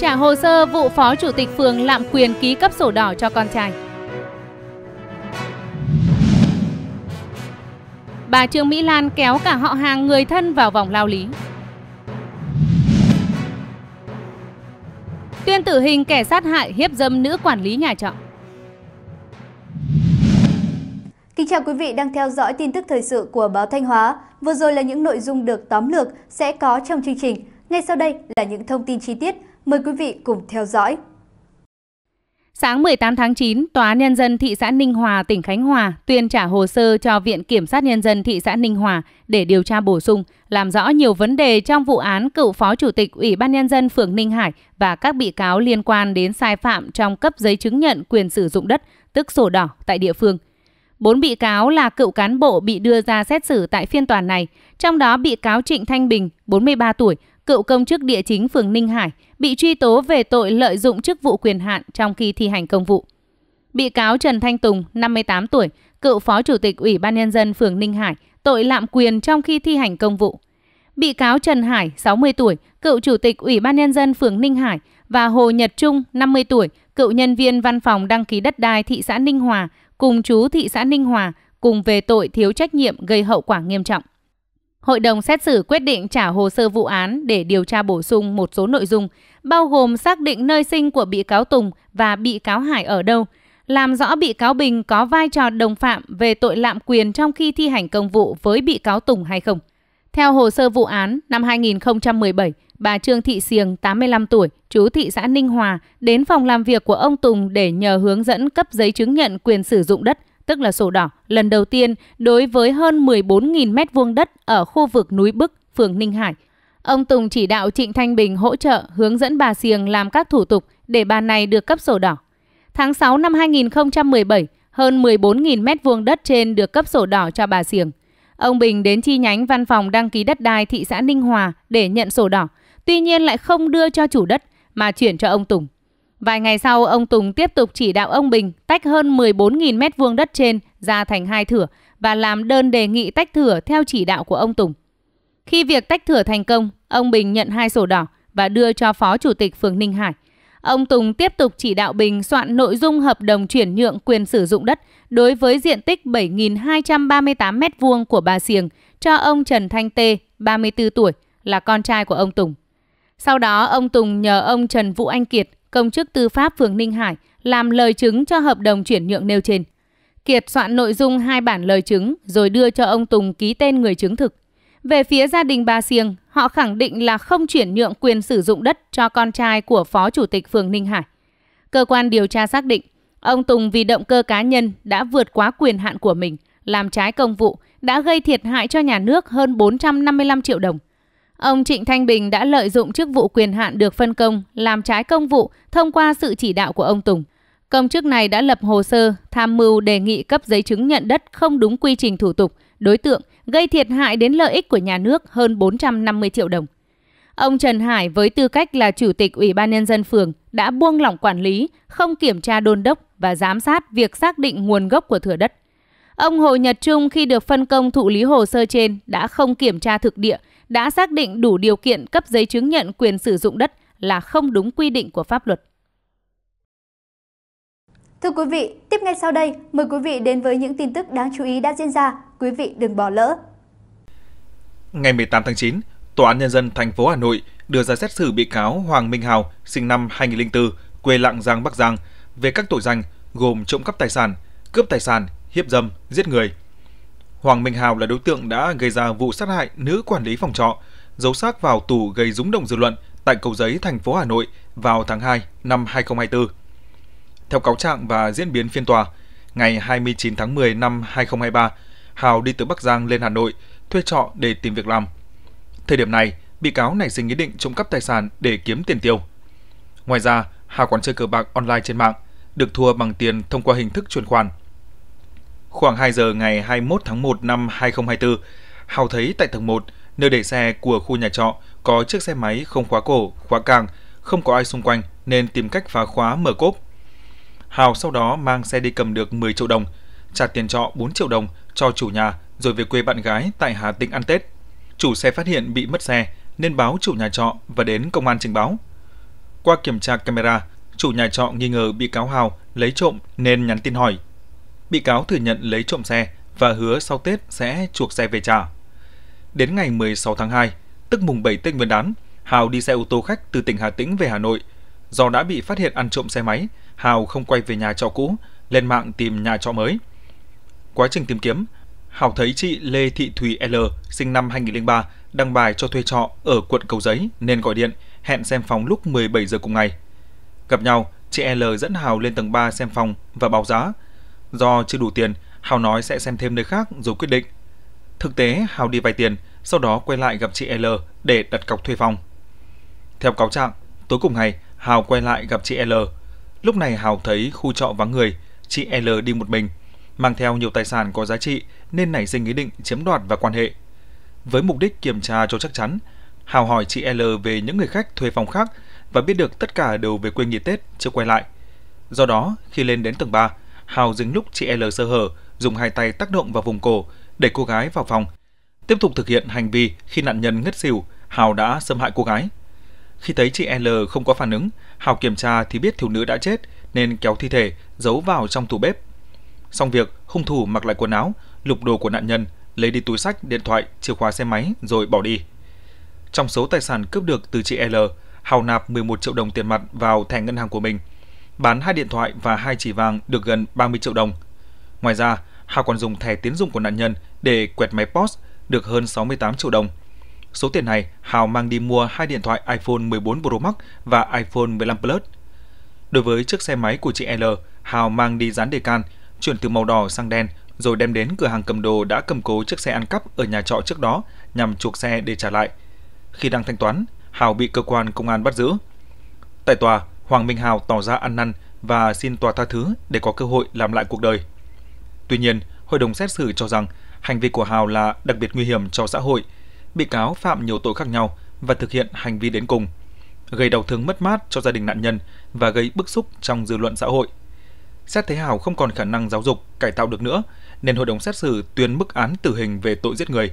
Trả hồ sơ vụ phó chủ tịch phường lạm quyền ký cấp sổ đỏ cho con trai. Bà Trương Mỹ Lan kéo cả họ hàng người thân vào vòng lao lý. Tuyên tử hình kẻ sát hại hiếp dâm nữ quản lý nhà trọ. Kính chào quý vị đang theo dõi tin tức thời sự của báo Thanh Hóa. Vừa rồi là những nội dung được tóm lược sẽ có trong chương trình. Ngay sau đây là những thông tin chi tiết Mời quý vị cùng theo dõi. Sáng 18 tháng 9, Tòa Nhân dân thị xã Ninh Hòa, tỉnh Khánh Hòa tuyên trả hồ sơ cho Viện Kiểm sát Nhân dân thị xã Ninh Hòa để điều tra bổ sung, làm rõ nhiều vấn đề trong vụ án cựu Phó Chủ tịch Ủy ban Nhân dân phường Ninh Hải và các bị cáo liên quan đến sai phạm trong cấp giấy chứng nhận quyền sử dụng đất, tức sổ đỏ tại địa phương. Bốn bị cáo là cựu cán bộ bị đưa ra xét xử tại phiên tòa này, trong đó bị cáo Trịnh Thanh Bình, 43 tuổi, cựu công chức địa chính phường Ninh Hải, bị truy tố về tội lợi dụng chức vụ quyền hạn trong khi thi hành công vụ. Bị cáo Trần Thanh Tùng, 58 tuổi, cựu phó chủ tịch Ủy ban nhân dân phường Ninh Hải, tội lạm quyền trong khi thi hành công vụ. Bị cáo Trần Hải, 60 tuổi, cựu chủ tịch Ủy ban nhân dân phường Ninh Hải và Hồ Nhật Trung, 50 tuổi, cựu nhân viên văn phòng đăng ký đất đai thị xã Ninh Hòa, cùng chú thị xã Ninh Hòa, cùng về tội thiếu trách nhiệm gây hậu quả nghiêm trọng. Hội đồng xét xử quyết định trả hồ sơ vụ án để điều tra bổ sung một số nội dung, bao gồm xác định nơi sinh của bị cáo Tùng và bị cáo Hải ở đâu, làm rõ bị cáo Bình có vai trò đồng phạm về tội lạm quyền trong khi thi hành công vụ với bị cáo Tùng hay không. Theo hồ sơ vụ án, năm 2017, bà Trương Thị Siềng, 85 tuổi, chú thị xã Ninh Hòa, đến phòng làm việc của ông Tùng để nhờ hướng dẫn cấp giấy chứng nhận quyền sử dụng đất – tức là sổ đỏ, lần đầu tiên đối với hơn 14.000 m2 đất ở khu vực núi Bức, phường Ninh Hải. Ông Tùng chỉ đạo Trịnh Thanh Bình hỗ trợ hướng dẫn bà Siềng làm các thủ tục để bà này được cấp sổ đỏ. Tháng 6 năm 2017, hơn 14.000 m2 đất trên được cấp sổ đỏ cho bà Siềng. Ông Bình đến chi nhánh văn phòng đăng ký đất đai thị xã Ninh Hòa để nhận sổ đỏ, tuy nhiên lại không đưa cho chủ đất mà chuyển cho ông Tùng. Vài ngày sau, ông Tùng tiếp tục chỉ đạo ông Bình tách hơn 14.000 m2 đất trên ra thành hai thửa và làm đơn đề nghị tách thửa theo chỉ đạo của ông Tùng. Khi việc tách thửa thành công, ông Bình nhận hai sổ đỏ và đưa cho Phó Chủ tịch phường Ninh Hải. Ông Tùng tiếp tục chỉ đạo Bình soạn nội dung hợp đồng chuyển nhượng quyền sử dụng đất đối với diện tích 7.238 m2 của bà Siềng cho ông Trần Thanh Tê, 34 tuổi, là con trai của ông Tùng. Sau đó, ông Tùng nhờ ông Trần Vũ Anh Kiệt, công chức tư pháp phường Ninh Hải làm lời chứng cho hợp đồng chuyển nhượng nêu trên. Kiệt soạn nội dung hai bản lời chứng rồi đưa cho ông Tùng ký tên người chứng thực. Về phía gia đình bà Siêng, họ khẳng định là không chuyển nhượng quyền sử dụng đất cho con trai của phó chủ tịch phường Ninh Hải. Cơ quan điều tra xác định, ông Tùng vì động cơ cá nhân đã vượt quá quyền hạn của mình, làm trái công vụ, đã gây thiệt hại cho nhà nước hơn 455 triệu đồng. Ông Trịnh Thanh Bình đã lợi dụng chức vụ quyền hạn được phân công làm trái công vụ thông qua sự chỉ đạo của ông Tùng. Công chức này đã lập hồ sơ tham mưu đề nghị cấp giấy chứng nhận đất không đúng quy trình thủ tục, đối tượng gây thiệt hại đến lợi ích của nhà nước hơn 450 triệu đồng. Ông Trần Hải với tư cách là chủ tịch Ủy ban nhân dân phường đã buông lỏng quản lý, không kiểm tra đôn đốc và giám sát việc xác định nguồn gốc của thửa đất. Ông Hồ Nhật Trung khi được phân công thụ lý hồ sơ trên đã không kiểm tra thực địa đã xác định đủ điều kiện cấp giấy chứng nhận quyền sử dụng đất là không đúng quy định của pháp luật. Thưa quý vị, tiếp ngay sau đây, mời quý vị đến với những tin tức đáng chú ý đã diễn ra. Quý vị đừng bỏ lỡ. Ngày 18 tháng 9, Tòa án Nhân dân thành phố Hà Nội đưa ra xét xử bị cáo Hoàng Minh Hào, sinh năm 2004, quê Lạng Giang, Bắc Giang, về các tội danh gồm trộm cắp tài sản, cướp tài sản, hiếp dâm, giết người. Hoàng Minh Hào là đối tượng đã gây ra vụ sát hại nữ quản lý phòng trọ, giấu xác vào tủ gây rúng động dư luận tại Cầu Giấy, thành phố Hà Nội vào tháng 2 năm 2024. Theo cáo trạng và diễn biến phiên tòa, ngày 29 tháng 10 năm 2023, Hào đi từ Bắc Giang lên Hà Nội thuê trọ để tìm việc làm. Thời điểm này, bị cáo nảy sinh ý định trộm cắp tài sản để kiếm tiền tiêu. Ngoài ra, Hào còn chơi cờ bạc online trên mạng, được thua bằng tiền thông qua hình thức chuyển khoản – Khoảng 2 giờ ngày 21 tháng 1 năm 2024, Hào thấy tại tầng 1, nơi để xe của khu nhà trọ, có chiếc xe máy không khóa cổ, khóa càng, không có ai xung quanh nên tìm cách phá khóa mở cốp. Hào sau đó mang xe đi cầm được 10 triệu đồng, trả tiền trọ 4 triệu đồng cho chủ nhà rồi về quê bạn gái tại Hà Tĩnh ăn Tết. Chủ xe phát hiện bị mất xe nên báo chủ nhà trọ và đến công an trình báo. Qua kiểm tra camera, chủ nhà trọ nghi ngờ bị cáo Hào lấy trộm nên nhắn tin hỏi bị cáo thừa nhận lấy trộm xe và hứa sau Tết sẽ chuộc xe về trả. Đến ngày 16 tháng 2, tức mùng 7 Tết Nguyên đán, Hào đi xe ô tô khách từ tỉnh Hà Tĩnh về Hà Nội. Do đã bị phát hiện ăn trộm xe máy, Hào không quay về nhà trọ cũ, lên mạng tìm nhà trọ mới. Quá trình tìm kiếm, Hào thấy chị Lê Thị Thùy L, sinh năm 2003, đăng bài cho thuê trọ ở quận Cầu Giấy nên gọi điện, hẹn xem phòng lúc 17 giờ cùng ngày. Gặp nhau, chị L dẫn Hào lên tầng 3 xem phòng và báo giá, Do chưa đủ tiền, Hào nói sẽ xem thêm nơi khác rồi quyết định. Thực tế, Hào đi vay tiền, sau đó quay lại gặp chị L để đặt cọc thuê phòng. Theo cáo trạng, tối cùng ngày, Hào quay lại gặp chị L. Lúc này Hào thấy khu trọ vắng người, chị L đi một mình, mang theo nhiều tài sản có giá trị nên nảy sinh ý định chiếm đoạt và quan hệ. Với mục đích kiểm tra cho chắc chắn, Hào hỏi chị L về những người khách thuê phòng khác và biết được tất cả đều về quê nghỉ Tết chưa quay lại. Do đó, khi lên đến tầng 3, Hào dính lúc chị L sơ hở, dùng hai tay tác động vào vùng cổ, để cô gái vào phòng. Tiếp tục thực hiện hành vi khi nạn nhân ngất xỉu, Hào đã xâm hại cô gái. Khi thấy chị L không có phản ứng, Hào kiểm tra thì biết thiếu nữ đã chết nên kéo thi thể giấu vào trong tủ bếp. Xong việc, hung thủ mặc lại quần áo, lục đồ của nạn nhân, lấy đi túi sách, điện thoại, chìa khóa xe máy rồi bỏ đi. Trong số tài sản cướp được từ chị L, Hào nạp 11 triệu đồng tiền mặt vào thẻ ngân hàng của mình – bán hai điện thoại và hai chỉ vàng được gần 30 triệu đồng. Ngoài ra, Hào còn dùng thẻ tiến dụng của nạn nhân để quẹt máy POS được hơn 68 triệu đồng. Số tiền này, Hào mang đi mua hai điện thoại iPhone 14 Pro Max và iPhone 15 Plus. Đối với chiếc xe máy của chị L, Hào mang đi dán đề can, chuyển từ màu đỏ sang đen, rồi đem đến cửa hàng cầm đồ đã cầm cố chiếc xe ăn cắp ở nhà trọ trước đó nhằm chuộc xe để trả lại. Khi đang thanh toán, Hào bị cơ quan công an bắt giữ. Tại tòa, Hoàng Minh Hào tỏ ra ăn năn và xin tòa tha thứ để có cơ hội làm lại cuộc đời. Tuy nhiên, hội đồng xét xử cho rằng hành vi của Hào là đặc biệt nguy hiểm cho xã hội, bị cáo phạm nhiều tội khác nhau và thực hiện hành vi đến cùng, gây đau thương mất mát cho gia đình nạn nhân và gây bức xúc trong dư luận xã hội. Xét thấy Hào không còn khả năng giáo dục, cải tạo được nữa, nên hội đồng xét xử tuyên mức án tử hình về tội giết người,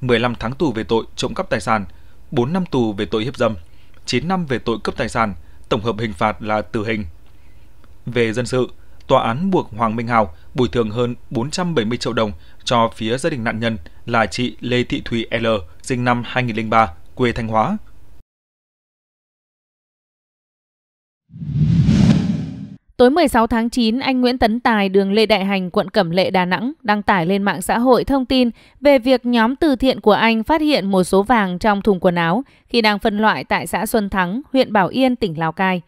15 tháng tù về tội trộm cắp tài sản, 4 năm tù về tội hiếp dâm, 9 năm về tội cướp tài sản – tổng hợp hình phạt là tử hình. Về dân sự, tòa án buộc Hoàng Minh Hào bồi thường hơn 470 triệu đồng cho phía gia đình nạn nhân là chị Lê Thị Thùy L, sinh năm 2003, quê Thanh Hóa. Tối 16 tháng 9, anh Nguyễn Tấn Tài, đường Lê Đại Hành, quận Cẩm Lệ, Đà Nẵng đăng tải lên mạng xã hội thông tin về việc nhóm từ thiện của anh phát hiện một số vàng trong thùng quần áo khi đang phân loại tại xã Xuân Thắng, huyện Bảo Yên, tỉnh Lào Cai.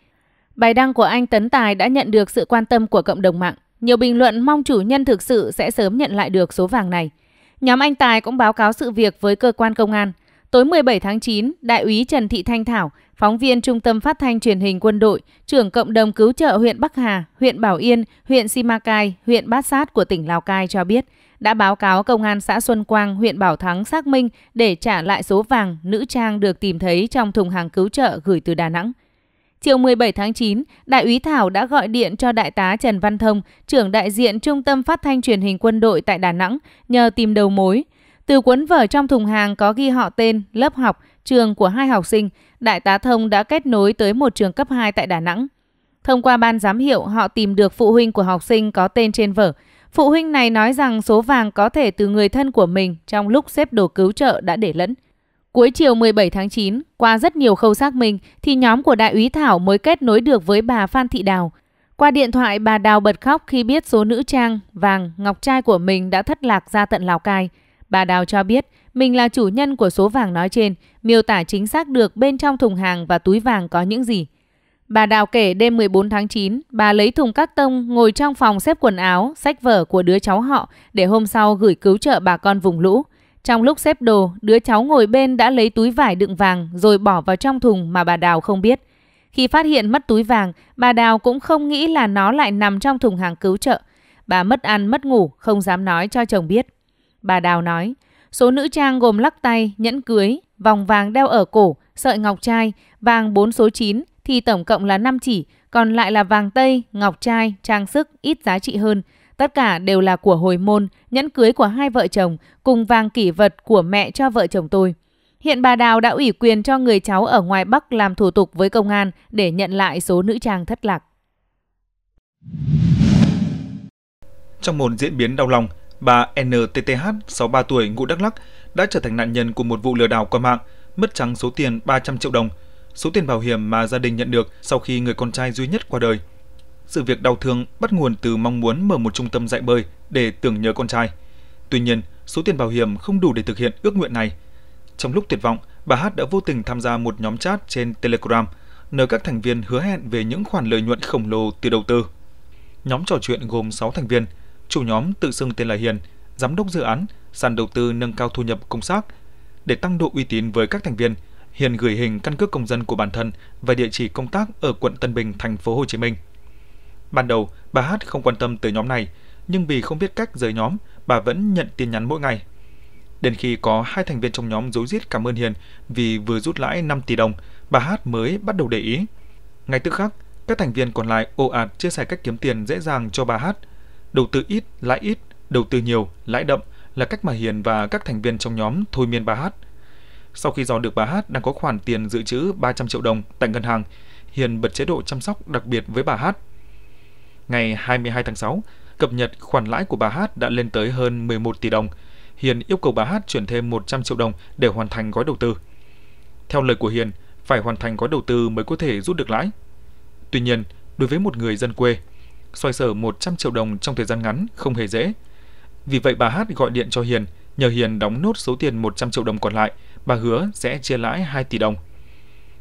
Bài đăng của anh Tấn Tài đã nhận được sự quan tâm của cộng đồng mạng. Nhiều bình luận mong chủ nhân thực sự sẽ sớm nhận lại được số vàng này. Nhóm anh Tài cũng báo cáo sự việc với cơ quan công an. Tối 17 tháng 9, Đại úy Trần Thị Thanh Thảo, phóng viên Trung tâm Phát thanh Truyền hình Quân đội, trưởng Cộng đồng Cứu trợ huyện Bắc Hà, huyện Bảo Yên, huyện Simacai, huyện Bát Sát của tỉnh Lào Cai cho biết, đã báo cáo Công an xã Xuân Quang, huyện Bảo Thắng xác minh để trả lại số vàng nữ trang được tìm thấy trong thùng hàng cứu trợ gửi từ Đà Nẵng. Chiều 17 tháng 9, Đại úy Thảo đã gọi điện cho Đại tá Trần Văn Thông, trưởng đại diện Trung tâm Phát thanh Truyền hình Quân đội tại Đà Nẵng, nhờ tìm đầu mối – từ cuốn vở trong thùng hàng có ghi họ tên, lớp học, trường của hai học sinh, Đại tá Thông đã kết nối tới một trường cấp 2 tại Đà Nẵng. Thông qua ban giám hiệu, họ tìm được phụ huynh của học sinh có tên trên vở. Phụ huynh này nói rằng số vàng có thể từ người thân của mình trong lúc xếp đồ cứu trợ đã để lẫn. Cuối chiều 17 tháng 9, qua rất nhiều khâu xác minh thì nhóm của đại úy Thảo mới kết nối được với bà Phan Thị Đào. Qua điện thoại bà Đào bật khóc khi biết số nữ trang, vàng, ngọc trai của mình đã thất lạc ra tận Lào Cai – Bà Đào cho biết mình là chủ nhân của số vàng nói trên, miêu tả chính xác được bên trong thùng hàng và túi vàng có những gì. Bà Đào kể đêm 14 tháng 9, bà lấy thùng các tông ngồi trong phòng xếp quần áo, sách vở của đứa cháu họ để hôm sau gửi cứu trợ bà con vùng lũ. Trong lúc xếp đồ, đứa cháu ngồi bên đã lấy túi vải đựng vàng rồi bỏ vào trong thùng mà bà Đào không biết. Khi phát hiện mất túi vàng, bà Đào cũng không nghĩ là nó lại nằm trong thùng hàng cứu trợ. Bà mất ăn, mất ngủ, không dám nói cho chồng biết. Bà Đào nói, số nữ trang gồm lắc tay, nhẫn cưới, vòng vàng đeo ở cổ, sợi ngọc trai, vàng 4 số 9 thì tổng cộng là 5 chỉ, còn lại là vàng tây, ngọc trai, trang sức ít giá trị hơn. Tất cả đều là của hồi môn, nhẫn cưới của hai vợ chồng cùng vàng kỷ vật của mẹ cho vợ chồng tôi. Hiện bà Đào đã ủy quyền cho người cháu ở ngoài Bắc làm thủ tục với công an để nhận lại số nữ trang thất lạc. Trong một diễn biến đau lòng, Bà NTTH, 63 tuổi, ngụ Đắk Lắk, đã trở thành nạn nhân của một vụ lừa đảo qua mạng, mất trắng số tiền 300 triệu đồng, số tiền bảo hiểm mà gia đình nhận được sau khi người con trai duy nhất qua đời. Sự việc đau thương bắt nguồn từ mong muốn mở một trung tâm dạy bơi để tưởng nhớ con trai. Tuy nhiên, số tiền bảo hiểm không đủ để thực hiện ước nguyện này. Trong lúc tuyệt vọng, bà Hát đã vô tình tham gia một nhóm chat trên Telegram, nơi các thành viên hứa hẹn về những khoản lợi nhuận khổng lồ từ đầu tư. Nhóm trò chuyện gồm 6 thành viên – chủ nhóm tự xưng tên là Hiền, giám đốc dự án, sàn đầu tư nâng cao thu nhập công xác. Để tăng độ uy tín với các thành viên, Hiền gửi hình căn cước công dân của bản thân và địa chỉ công tác ở quận Tân Bình, thành phố Hồ Chí Minh. Ban đầu, bà Hát không quan tâm tới nhóm này, nhưng vì không biết cách rời nhóm, bà vẫn nhận tin nhắn mỗi ngày. Đến khi có hai thành viên trong nhóm dối giết cảm ơn Hiền vì vừa rút lãi 5 tỷ đồng, bà Hát mới bắt đầu để ý. Ngay tức khắc, các thành viên còn lại ồ ạt chia sẻ cách kiếm tiền dễ dàng cho bà Hát đầu tư ít, lãi ít, đầu tư nhiều, lãi đậm là cách mà Hiền và các thành viên trong nhóm thôi miên bà Hát. Sau khi dò được bà Hát đang có khoản tiền dự trữ 300 triệu đồng tại ngân hàng, Hiền bật chế độ chăm sóc đặc biệt với bà Hát. Ngày 22 tháng 6, cập nhật khoản lãi của bà Hát đã lên tới hơn 11 tỷ đồng. Hiền yêu cầu bà Hát chuyển thêm 100 triệu đồng để hoàn thành gói đầu tư. Theo lời của Hiền, phải hoàn thành gói đầu tư mới có thể rút được lãi. Tuy nhiên, đối với một người dân quê, xoay sở 100 triệu đồng trong thời gian ngắn không hề dễ. Vì vậy bà Hát gọi điện cho Hiền, nhờ Hiền đóng nốt số tiền 100 triệu đồng còn lại, bà hứa sẽ chia lãi 2 tỷ đồng.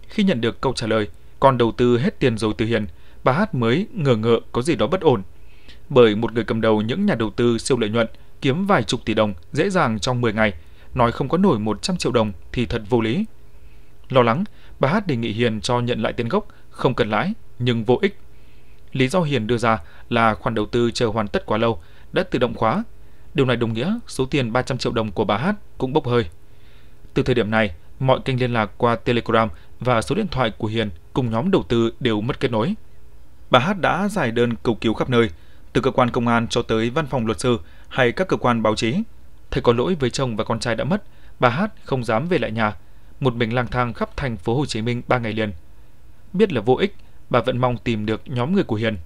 Khi nhận được câu trả lời, còn đầu tư hết tiền rồi từ Hiền, bà Hát mới ngờ ngợ có gì đó bất ổn. Bởi một người cầm đầu những nhà đầu tư siêu lợi nhuận kiếm vài chục tỷ đồng dễ dàng trong 10 ngày, nói không có nổi 100 triệu đồng thì thật vô lý. Lo lắng, bà Hát đề nghị Hiền cho nhận lại tiền gốc, không cần lãi, nhưng vô ích Lý do Hiền đưa ra là khoản đầu tư chờ hoàn tất quá lâu đã tự động khóa. Điều này đồng nghĩa số tiền 300 triệu đồng của bà Hát cũng bốc hơi. Từ thời điểm này, mọi kênh liên lạc qua Telegram và số điện thoại của Hiền cùng nhóm đầu tư đều mất kết nối. Bà Hát đã giải đơn cầu cứu khắp nơi, từ cơ quan công an cho tới văn phòng luật sư hay các cơ quan báo chí. Thấy có lỗi với chồng và con trai đã mất, bà Hát không dám về lại nhà, một mình lang thang khắp thành phố Hồ Chí Minh 3 ngày liền. Biết là vô ích, bà vẫn mong tìm được nhóm người của Hiền.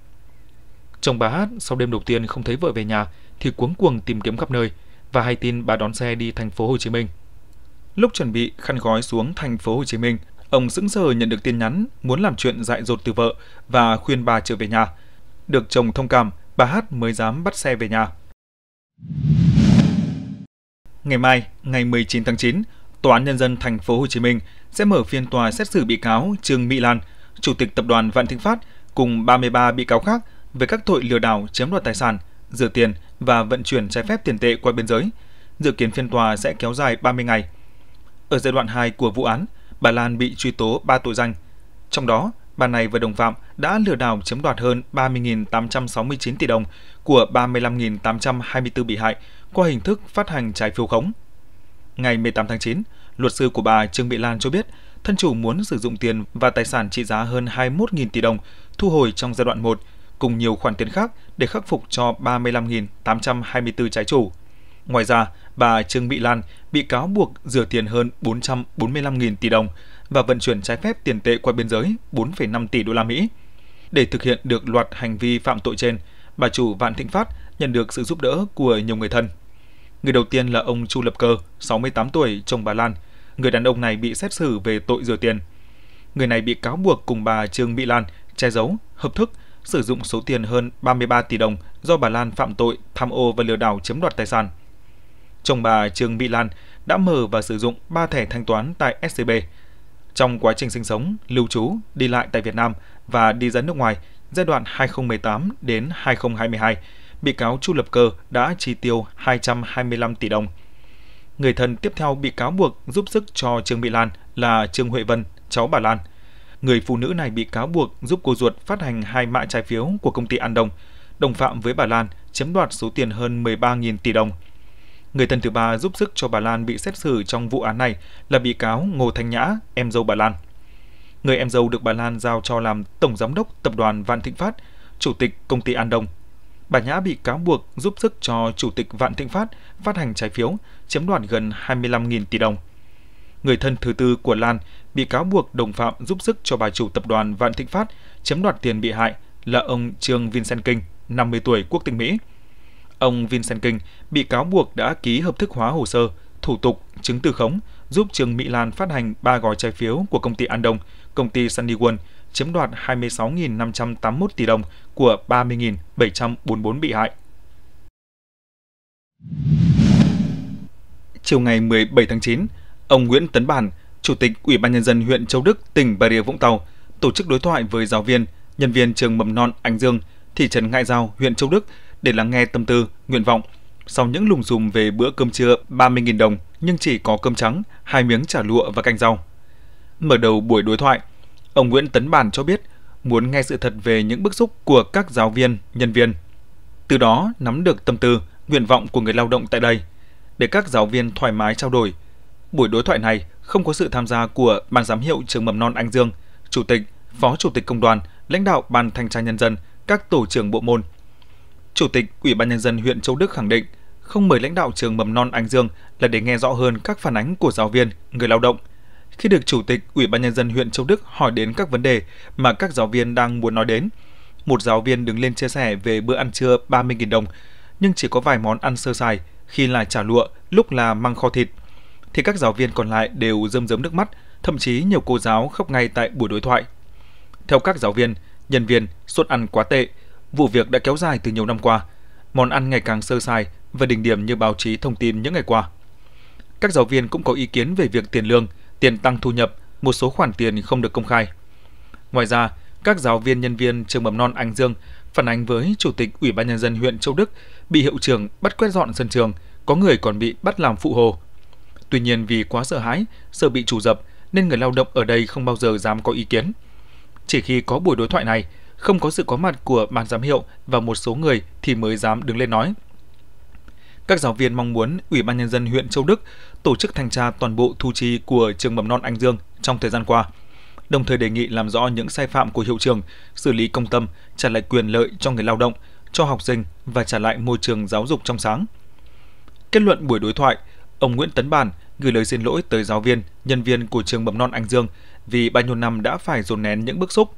Chồng bà Hát sau đêm đầu tiên không thấy vợ về nhà thì cuống cuồng tìm kiếm khắp nơi và hay tin bà đón xe đi thành phố Hồ Chí Minh. Lúc chuẩn bị khăn gói xuống thành phố Hồ Chí Minh, ông sững sờ nhận được tin nhắn muốn làm chuyện dại dột từ vợ và khuyên bà trở về nhà. Được chồng thông cảm, bà Hát mới dám bắt xe về nhà. Ngày mai, ngày 19 tháng 9, Tòa án nhân dân thành phố Hồ Chí Minh sẽ mở phiên tòa xét xử bị cáo Trương Mỹ Lan – Chủ tịch Tập đoàn Vạn Thịnh Phát cùng 33 bị cáo khác về các tội lừa đảo chiếm đoạt tài sản, rửa tiền và vận chuyển trái phép tiền tệ qua biên giới. Dự kiến phiên tòa sẽ kéo dài 30 ngày. Ở giai đoạn 2 của vụ án, bà Lan bị truy tố 3 tội danh. Trong đó, bà này và đồng phạm đã lừa đảo chiếm đoạt hơn 30.869 tỷ đồng của 35.824 bị hại qua hình thức phát hành trái phiếu khống. Ngày 18 tháng 9, luật sư của bà Trương Mỹ Lan cho biết thân chủ muốn sử dụng tiền và tài sản trị giá hơn 21.000 tỷ đồng thu hồi trong giai đoạn 1 cùng nhiều khoản tiền khác để khắc phục cho 35.824 trái chủ. Ngoài ra, bà Trương Mỹ Lan bị cáo buộc rửa tiền hơn 445.000 tỷ đồng và vận chuyển trái phép tiền tệ qua biên giới 4,5 tỷ đô la Mỹ. Để thực hiện được loạt hành vi phạm tội trên, bà chủ Vạn Thịnh Phát nhận được sự giúp đỡ của nhiều người thân. Người đầu tiên là ông Chu Lập Cơ, 68 tuổi, chồng bà Lan – người đàn ông này bị xét xử về tội rửa tiền. Người này bị cáo buộc cùng bà Trương Mỹ Lan che giấu, hợp thức, sử dụng số tiền hơn 33 tỷ đồng do bà Lan phạm tội tham ô và lừa đảo chiếm đoạt tài sản. Chồng bà Trương Mỹ Lan đã mở và sử dụng 3 thẻ thanh toán tại SCB. Trong quá trình sinh sống, lưu trú, đi lại tại Việt Nam và đi ra nước ngoài giai đoạn 2018 đến 2022, bị cáo Chu Lập Cơ đã chi tiêu 225 tỷ đồng – người thân tiếp theo bị cáo buộc giúp sức cho Trương Mỹ Lan là Trương Huệ Vân, cháu bà Lan. Người phụ nữ này bị cáo buộc giúp cô ruột phát hành hai mã trái phiếu của công ty An Đông, đồng phạm với bà Lan chiếm đoạt số tiền hơn 13.000 tỷ đồng. Người thân thứ ba giúp sức cho bà Lan bị xét xử trong vụ án này là bị cáo Ngô Thanh Nhã, em dâu bà Lan. Người em dâu được bà Lan giao cho làm tổng giám đốc tập đoàn Vạn Thịnh Phát, chủ tịch công ty An Đông bà Nhã bị cáo buộc giúp sức cho Chủ tịch Vạn Thịnh Phát phát hành trái phiếu, chiếm đoạt gần 25.000 tỷ đồng. Người thân thứ tư của Lan bị cáo buộc đồng phạm giúp sức cho bà chủ tập đoàn Vạn Thịnh Phát chiếm đoạt tiền bị hại là ông Trương Vincent Kinh, 50 tuổi, quốc tịch Mỹ. Ông Vincent Kinh bị cáo buộc đã ký hợp thức hóa hồ sơ, thủ tục, chứng từ khống giúp Trương Mỹ Lan phát hành 3 gói trái phiếu của công ty An Đông, công ty Sunny World chiếm đoạt 26.581 tỷ đồng của 30.744 bị hại. Chiều ngày 17 tháng 9, ông Nguyễn Tấn Bản, Chủ tịch Ủy ban Nhân dân huyện Châu Đức, tỉnh Bà Rịa Vũng Tàu, tổ chức đối thoại với giáo viên, nhân viên trường mầm non Anh Dương, thị trấn Ngại Giao, huyện Châu Đức để lắng nghe tâm tư, nguyện vọng. Sau những lùng xùm về bữa cơm trưa 30.000 đồng nhưng chỉ có cơm trắng, hai miếng chả lụa và canh rau. Mở đầu buổi đối thoại, Ông Nguyễn Tấn Bản cho biết muốn nghe sự thật về những bức xúc của các giáo viên, nhân viên. Từ đó nắm được tâm tư, nguyện vọng của người lao động tại đây để các giáo viên thoải mái trao đổi. Buổi đối thoại này không có sự tham gia của ban giám hiệu trường mầm non Anh Dương, chủ tịch, phó chủ tịch công đoàn, lãnh đạo ban thanh tra nhân dân, các tổ trưởng bộ môn. Chủ tịch Ủy ban nhân dân huyện Châu Đức khẳng định không mời lãnh đạo trường mầm non Anh Dương là để nghe rõ hơn các phản ánh của giáo viên, người lao động khi được Chủ tịch Ủy ban Nhân dân huyện Châu Đức hỏi đến các vấn đề mà các giáo viên đang muốn nói đến. Một giáo viên đứng lên chia sẻ về bữa ăn trưa 30.000 đồng, nhưng chỉ có vài món ăn sơ sài, khi là chả lụa, lúc là măng kho thịt. Thì các giáo viên còn lại đều rơm rớm nước mắt, thậm chí nhiều cô giáo khóc ngay tại buổi đối thoại. Theo các giáo viên, nhân viên, suất ăn quá tệ, vụ việc đã kéo dài từ nhiều năm qua. Món ăn ngày càng sơ sài và đỉnh điểm như báo chí thông tin những ngày qua. Các giáo viên cũng có ý kiến về việc tiền lương – tiền tăng thu nhập, một số khoản tiền không được công khai. Ngoài ra, các giáo viên nhân viên trường mầm non Anh Dương phản ánh với Chủ tịch Ủy ban Nhân dân huyện Châu Đức bị hiệu trưởng bắt quét dọn sân trường, có người còn bị bắt làm phụ hồ. Tuy nhiên vì quá sợ hãi, sợ bị chủ dập nên người lao động ở đây không bao giờ dám có ý kiến. Chỉ khi có buổi đối thoại này, không có sự có mặt của ban giám hiệu và một số người thì mới dám đứng lên nói các giáo viên mong muốn Ủy ban nhân dân huyện Châu Đức tổ chức thanh tra toàn bộ thu chi của trường mầm non Anh Dương trong thời gian qua, đồng thời đề nghị làm rõ những sai phạm của hiệu trường, xử lý công tâm, trả lại quyền lợi cho người lao động, cho học sinh và trả lại môi trường giáo dục trong sáng. Kết luận buổi đối thoại, ông Nguyễn Tấn Bản gửi lời xin lỗi tới giáo viên, nhân viên của trường mầm non Anh Dương vì bao nhiêu năm đã phải dồn nén những bức xúc.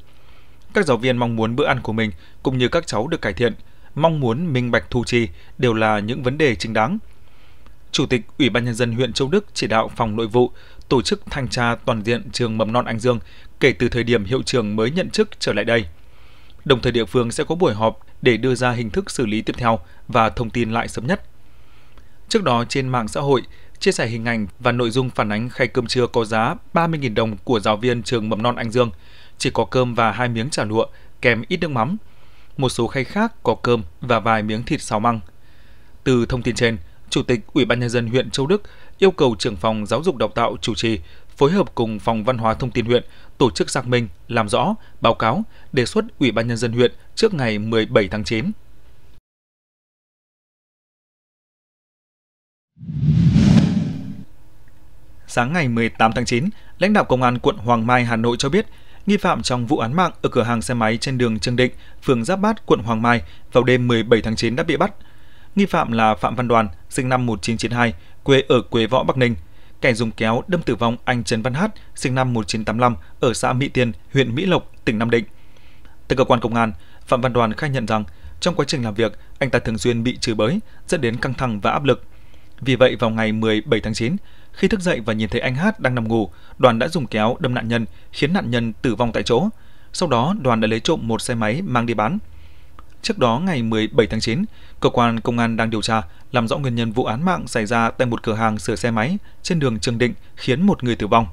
Các giáo viên mong muốn bữa ăn của mình cũng như các cháu được cải thiện – mong muốn minh bạch thu chi đều là những vấn đề chính đáng. Chủ tịch Ủy ban nhân dân huyện Châu Đức chỉ đạo phòng nội vụ tổ chức thanh tra toàn diện trường mầm non Anh Dương kể từ thời điểm hiệu trưởng mới nhận chức trở lại đây. Đồng thời địa phương sẽ có buổi họp để đưa ra hình thức xử lý tiếp theo và thông tin lại sớm nhất. Trước đó trên mạng xã hội, chia sẻ hình ảnh và nội dung phản ánh khay cơm trưa có giá 30.000 đồng của giáo viên trường mầm non Anh Dương, chỉ có cơm và hai miếng chả lụa kèm ít nước mắm – một số khay khác có cơm và vài miếng thịt xào măng. Từ thông tin trên, Chủ tịch Ủy ban nhân dân huyện Châu Đức yêu cầu trưởng phòng giáo dục đào tạo chủ trì phối hợp cùng phòng văn hóa thông tin huyện tổ chức xác minh, làm rõ, báo cáo, đề xuất Ủy ban nhân dân huyện trước ngày 17 tháng 9. Sáng ngày 18 tháng 9, lãnh đạo Công an quận Hoàng Mai, Hà Nội cho biết nghi phạm trong vụ án mạng ở cửa hàng xe máy trên đường Trương Định, phường Giáp Bát, quận Hoàng Mai vào đêm 17 tháng 9 đã bị bắt. Nghi phạm là Phạm Văn Đoàn, sinh năm 1992, quê ở Quế Võ, Bắc Ninh. Kẻ dùng kéo đâm tử vong anh Trần Văn Hát, sinh năm 1985, ở xã Mỹ Tiên, huyện Mỹ Lộc, tỉnh Nam Định. Tại cơ quan công an, Phạm Văn Đoàn khai nhận rằng trong quá trình làm việc, anh ta thường xuyên bị chửi bới, dẫn đến căng thẳng và áp lực. Vì vậy, vào ngày 17 tháng 9, khi thức dậy và nhìn thấy anh Hát đang nằm ngủ, Đoàn đã dùng kéo đâm nạn nhân, khiến nạn nhân tử vong tại chỗ. Sau đó, Đoàn đã lấy trộm một xe máy mang đi bán. Trước đó, ngày 17 tháng 9, cơ quan công an đang điều tra làm rõ nguyên nhân vụ án mạng xảy ra tại một cửa hàng sửa xe máy trên đường Trường Định khiến một người tử vong.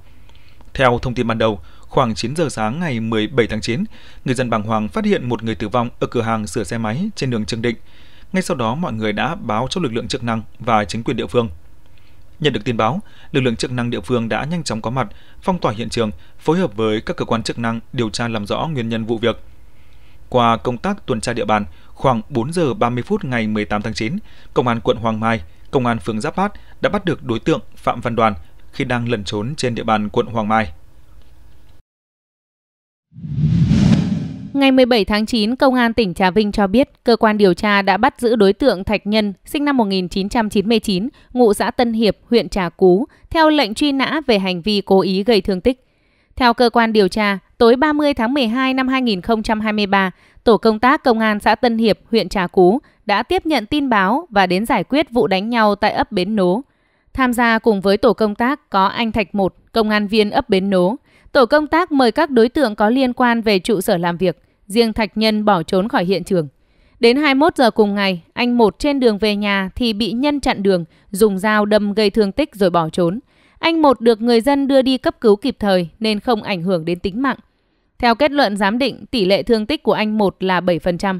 Theo thông tin ban đầu, khoảng 9 giờ sáng ngày 17 tháng 9, người dân bàng hoàng phát hiện một người tử vong ở cửa hàng sửa xe máy trên đường Trường Định. Ngay sau đó, mọi người đã báo cho lực lượng chức năng và chính quyền địa phương. Nhận được tin báo, lực lượng chức năng địa phương đã nhanh chóng có mặt, phong tỏa hiện trường, phối hợp với các cơ quan chức năng điều tra làm rõ nguyên nhân vụ việc. Qua công tác tuần tra địa bàn, khoảng 4 giờ 30 phút ngày 18 tháng 9, Công an quận Hoàng Mai, Công an phường Giáp Bát đã bắt được đối tượng Phạm Văn Đoàn khi đang lẩn trốn trên địa bàn quận Hoàng Mai. Ngày 17 tháng 9, Công an tỉnh Trà Vinh cho biết cơ quan điều tra đã bắt giữ đối tượng Thạch Nhân, sinh năm 1999, ngụ xã Tân Hiệp, huyện Trà Cú, theo lệnh truy nã về hành vi cố ý gây thương tích. Theo cơ quan điều tra, tối 30 tháng 12 năm 2023, Tổ công tác Công an xã Tân Hiệp, huyện Trà Cú đã tiếp nhận tin báo và đến giải quyết vụ đánh nhau tại ấp Bến Nố. Tham gia cùng với tổ công tác có anh Thạch Một, công an viên ấp Bến Nố, Tổ công tác mời các đối tượng có liên quan về trụ sở làm việc. Riêng Thạch Nhân bỏ trốn khỏi hiện trường. Đến 21 giờ cùng ngày, anh một trên đường về nhà thì bị nhân chặn đường, dùng dao đâm gây thương tích rồi bỏ trốn. Anh một được người dân đưa đi cấp cứu kịp thời nên không ảnh hưởng đến tính mạng. Theo kết luận giám định, tỷ lệ thương tích của anh một là 7%.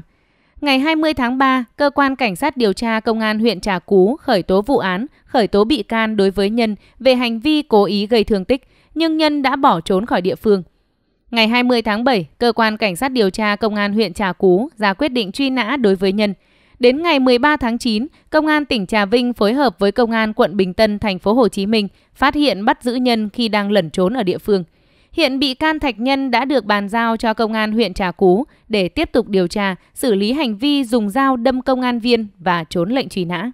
Ngày 20 tháng 3, cơ quan cảnh sát điều tra công an huyện Trà Cú khởi tố vụ án, khởi tố bị can đối với Nhân về hành vi cố ý gây thương tích, nhưng Nhân đã bỏ trốn khỏi địa phương. Ngày 20 tháng 7, cơ quan cảnh sát điều tra công an huyện Trà Cú ra quyết định truy nã đối với Nhân. Đến ngày 13 tháng 9, công an tỉnh Trà Vinh phối hợp với công an quận Bình Tân, thành phố Hồ Chí Minh phát hiện bắt giữ Nhân khi đang lẩn trốn ở địa phương. Hiện bị can Thạch Nhân đã được bàn giao cho công an huyện Trà Cú để tiếp tục điều tra, xử lý hành vi dùng dao đâm công an viên và trốn lệnh truy nã.